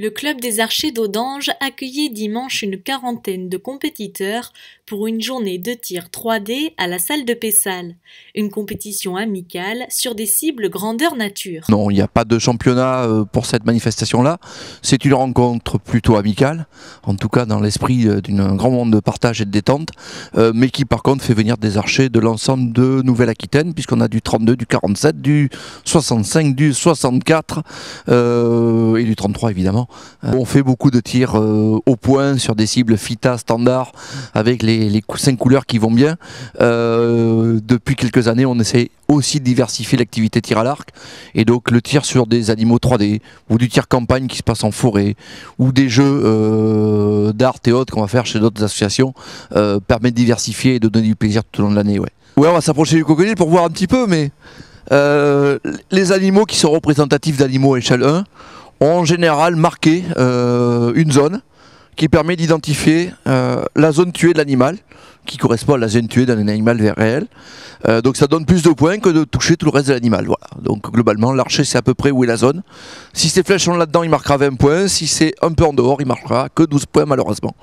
Le club des archers d'Audange accueillait dimanche une quarantaine de compétiteurs pour une journée de tir 3D à la salle de Pessal. Une compétition amicale sur des cibles grandeur nature. Non, il n'y a pas de championnat euh, pour cette manifestation-là. C'est une rencontre plutôt amicale, en tout cas dans l'esprit euh, d'un grand monde de partage et de détente, euh, mais qui par contre fait venir des archers de l'ensemble de Nouvelle-Aquitaine, puisqu'on a du 32, du 47, du 65, du 64 et du 33 évidemment. Euh, on fait beaucoup de tirs euh, au point sur des cibles FITA standard avec les, les cinq couleurs qui vont bien. Euh, depuis quelques années, on essaie aussi de diversifier l'activité tir à l'arc et donc le tir sur des animaux 3D ou du tir campagne qui se passe en forêt ou des jeux d'art et autres qu'on va faire chez d'autres associations permet de diversifier et de donner du plaisir tout au long de l'année. Ouais. on va s'approcher du crocodile pour voir un petit peu, mais les animaux qui sont représentatifs d'animaux à échelle 1, ont en général marqué euh, une zone qui permet d'identifier euh, la zone tuée de l'animal, qui correspond à la zone tuée d'un animal réel. Euh, donc ça donne plus de points que de toucher tout le reste de l'animal. Donc globalement, l'archer c'est à peu près où est la zone. Si ces flèches sont là-dedans, il marquera 20 points. Si c'est un peu en dehors, il marquera que 12 points malheureusement.